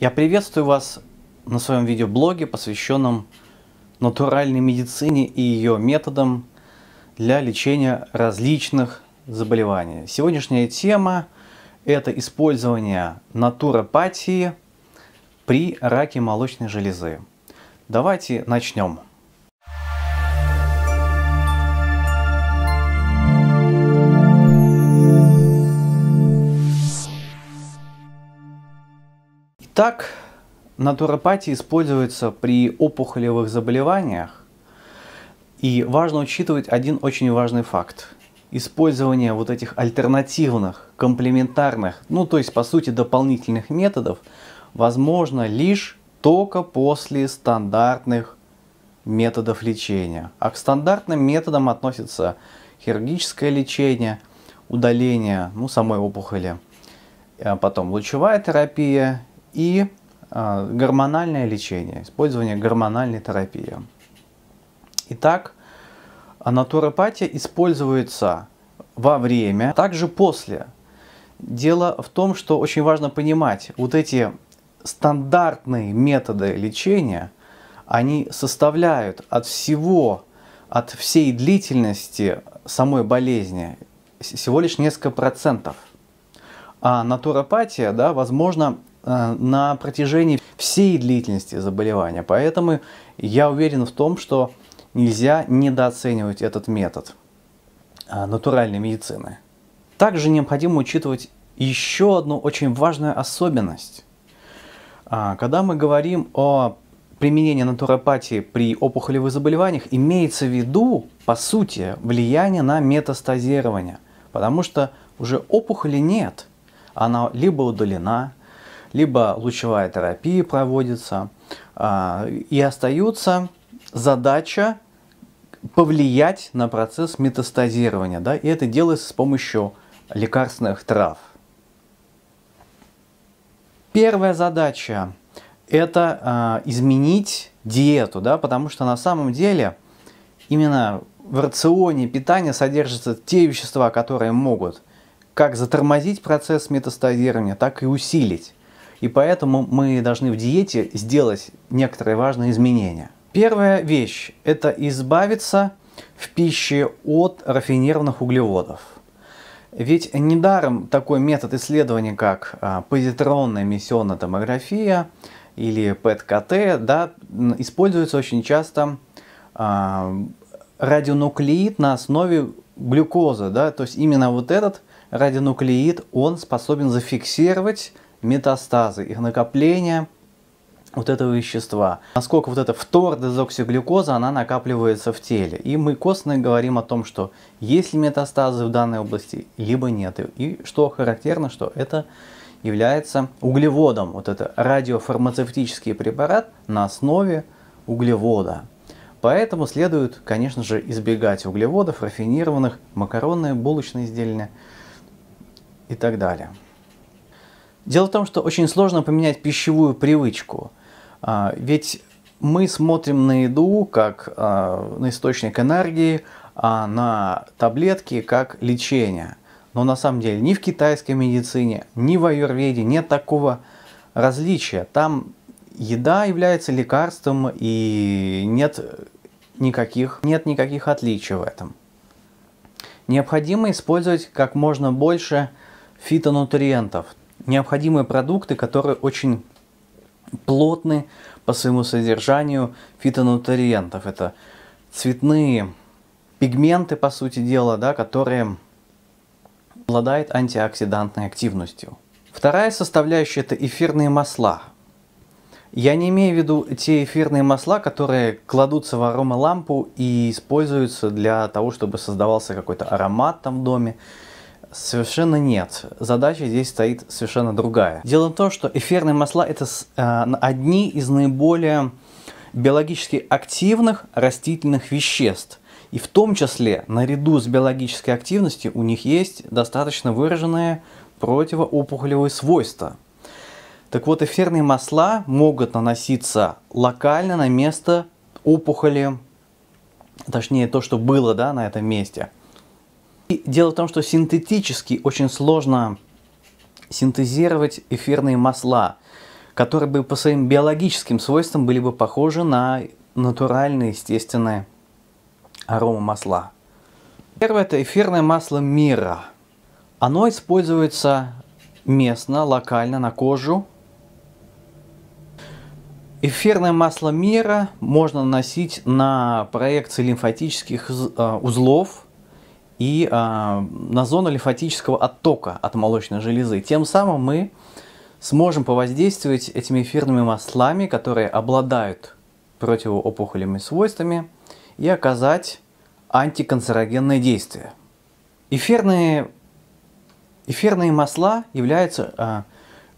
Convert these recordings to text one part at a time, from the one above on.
Я приветствую вас на своем видеоблоге, посвященном натуральной медицине и ее методам для лечения различных заболеваний. Сегодняшняя тема – это использование натуропатии при раке молочной железы. Давайте начнем. Так, натуропатия используется при опухолевых заболеваниях. И важно учитывать один очень важный факт. Использование вот этих альтернативных, комплементарных, ну то есть по сути дополнительных методов, возможно лишь только после стандартных методов лечения. А к стандартным методам относятся хирургическое лечение, удаление ну, самой опухоли, а потом лучевая терапия и а, гормональное лечение, использование гормональной терапии. Итак, а натуропатия используется во время, а также после. Дело в том, что очень важно понимать, вот эти стандартные методы лечения, они составляют от всего, от всей длительности самой болезни всего лишь несколько процентов. А натуропатия, да, возможно, Э, на протяжении всей длительности заболевания. Поэтому я уверен в том, что нельзя недооценивать этот метод э, натуральной медицины. Также необходимо учитывать еще одну очень важную особенность. Э, когда мы говорим о применении натуропатии при опухолевых заболеваниях, имеется в виду, по сути, влияние на метастазирование, потому что уже опухоли нет, она либо удалена, либо лучевая терапия проводится. А, и остается задача повлиять на процесс метастазирования. Да? И это делается с помощью лекарственных трав. Первая задача – это а, изменить диету, да, потому что на самом деле именно в рационе питания содержатся те вещества, которые могут как затормозить процесс метастазирования, так и усилить. И поэтому мы должны в диете сделать некоторые важные изменения. Первая вещь – это избавиться в пище от рафинированных углеводов. Ведь недаром такой метод исследования, как а, позитронная эмиссионная томография или ПЭТ-КТ, да, используется очень часто а, радионуклеид на основе глюкозы. Да, то есть именно вот этот радионуклеид, он способен зафиксировать метастазы, их накопление вот этого вещества. Насколько вот эта фтордезоксиглюкоза, она накапливается в теле. И мы костно говорим о том, что есть ли метастазы в данной области, либо нет. И что характерно, что это является углеводом. Вот это радиофармацевтический препарат на основе углевода. Поэтому следует, конечно же, избегать углеводов, рафинированных, макаронные, булочные изделия и так далее. Дело в том, что очень сложно поменять пищевую привычку. А, ведь мы смотрим на еду как а, на источник энергии, а на таблетки как лечение. Но на самом деле ни в китайской медицине, ни в аюрведе нет такого различия. Там еда является лекарством и нет никаких, нет никаких отличий в этом. Необходимо использовать как можно больше фитонутриентов, необходимые продукты, которые очень плотны по своему содержанию фитонутриентов. Это цветные пигменты, по сути дела, да, которые обладают антиоксидантной активностью. Вторая составляющая – это эфирные масла. Я не имею в виду те эфирные масла, которые кладутся в аромалампу и используются для того, чтобы создавался какой-то аромат там в доме Совершенно нет. Задача здесь стоит совершенно другая. Дело в том, что эфирные масла это э, одни из наиболее биологически активных растительных веществ. И в том числе, наряду с биологической активностью, у них есть достаточно выраженные противоопухолевые свойства. Так вот, эфирные масла могут наноситься локально на место опухоли, точнее то, что было да, на этом месте – и дело в том, что синтетически очень сложно синтезировать эфирные масла, которые бы по своим биологическим свойствам были бы похожи на натуральные, естественные арома масла. Первое – это эфирное масло мира. Оно используется местно, локально, на кожу. Эфирное масло мира можно наносить на проекции лимфатических э, узлов – и э, на зону лимфатического оттока от молочной железы. Тем самым мы сможем повоздействовать этими эфирными маслами, которые обладают противоопухолевыми свойствами, и оказать антиканцерогенное действие. Эфирные, эфирные масла являются э,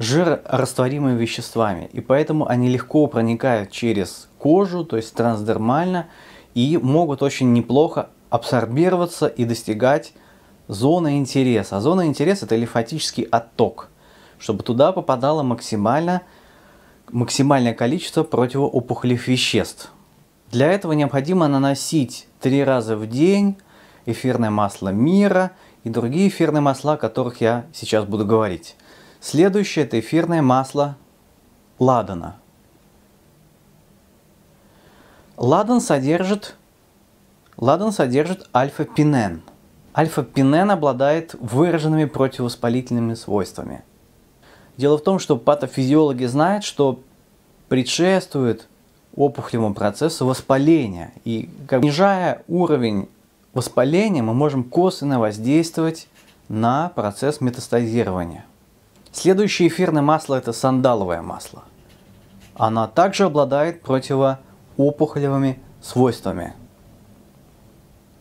жирорастворимыми веществами, и поэтому они легко проникают через кожу, то есть трансдермально, и могут очень неплохо абсорбироваться и достигать зоны интереса. А зона интереса – это лимфатический отток, чтобы туда попадало максимально, максимальное количество противоопухолевых веществ. Для этого необходимо наносить три раза в день эфирное масло мира и другие эфирные масла, о которых я сейчас буду говорить. Следующее – это эфирное масло ладана. Ладан содержит Ладан содержит альфа-пинен. Альфа-пинен обладает выраженными противовоспалительными свойствами. Дело в том, что патофизиологи знают, что предшествует опухолевому процессу воспаления. И снижая уровень воспаления, мы можем косвенно воздействовать на процесс метастазирования. Следующее эфирное масло – это сандаловое масло. Оно также обладает противоопухолевыми свойствами –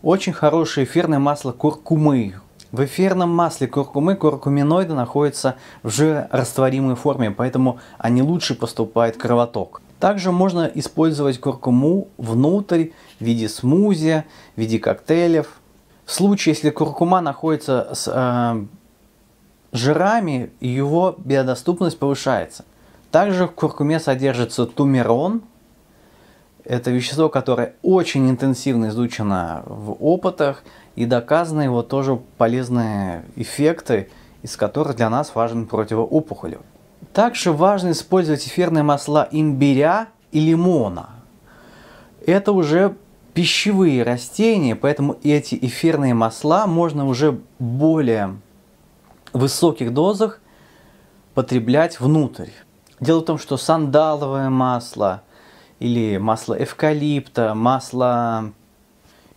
очень хорошее эфирное масло куркумы. В эфирном масле куркумы куркуминоиды находятся в жирорастворимой форме, поэтому они лучше поступают в кровоток. Также можно использовать куркуму внутрь в виде смузи, в виде коктейлев. В случае, если куркума находится с э, жирами, его биодоступность повышается. Также в куркуме содержится тумерон – это вещество, которое очень интенсивно изучено в опытах и доказаны его тоже полезные эффекты, из которых для нас важен противоопухолевый. Также важно использовать эфирные масла имбиря и лимона. Это уже пищевые растения, поэтому эти эфирные масла можно уже более высоких дозах потреблять внутрь. Дело в том, что сандаловое масло – или масло эвкалипта, масло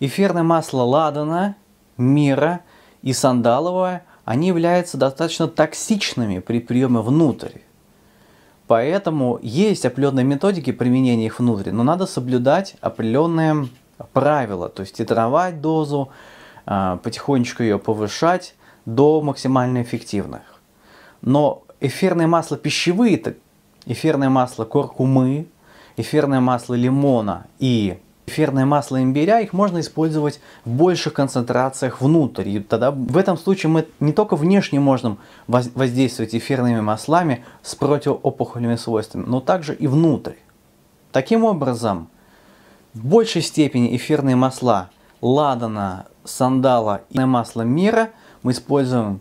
эфирное масло ладана, мира и сандаловое, они являются достаточно токсичными при приеме внутрь. Поэтому есть определенные методики применения их внутрь, но надо соблюдать определенные правила, то есть титровать дозу, а, потихонечку ее повышать до максимально эффективных. Но эфирные масла пищевые, эфирное масло куркумы, эфирное масло лимона и эфирное масло имбиря, их можно использовать в больших концентрациях внутрь. И тогда в этом случае мы не только внешне можем воздействовать эфирными маслами с противоопухолевыми свойствами, но также и внутрь. Таким образом, в большей степени эфирные масла ладана, сандала и масло мира мы используем,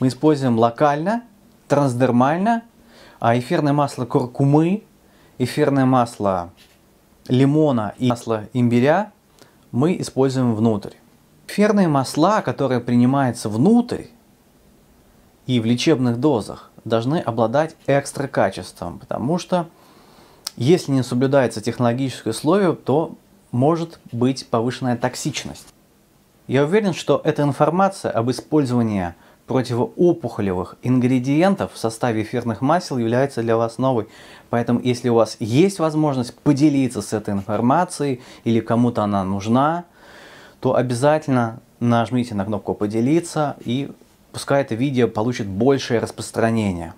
мы используем локально, трансдермально, а эфирное масло куркумы – эфирное масло лимона и масло имбиря мы используем внутрь. Эфирные масла, которые принимаются внутрь и в лечебных дозах, должны обладать экстра качеством, потому что если не соблюдается технологическое условие, то может быть повышенная токсичность. Я уверен, что эта информация об использовании противоопухолевых ингредиентов в составе эфирных масел является для вас новой. Поэтому, если у вас есть возможность поделиться с этой информацией или кому-то она нужна, то обязательно нажмите на кнопку «Поделиться» и пускай это видео получит большее распространение.